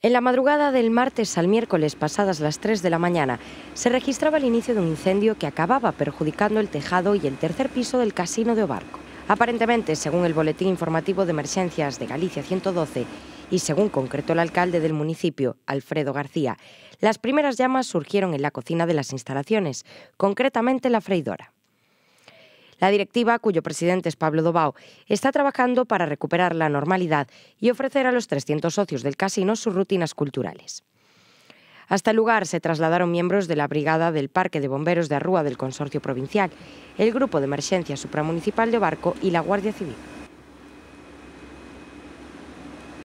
En la madrugada del martes al miércoles, pasadas las 3 de la mañana, se registraba el inicio de un incendio que acababa perjudicando el tejado y el tercer piso del casino de Obarco. Aparentemente, según el Boletín Informativo de Emergencias de Galicia 112 y según concretó el alcalde del municipio, Alfredo García, las primeras llamas surgieron en la cocina de las instalaciones, concretamente la freidora. La directiva, cuyo presidente es Pablo Dobao, está trabajando para recuperar la normalidad y ofrecer a los 300 socios del casino sus rutinas culturales. Hasta el lugar se trasladaron miembros de la Brigada del Parque de Bomberos de Arrua del Consorcio Provincial, el Grupo de Emergencia Supramunicipal de Barco y la Guardia Civil.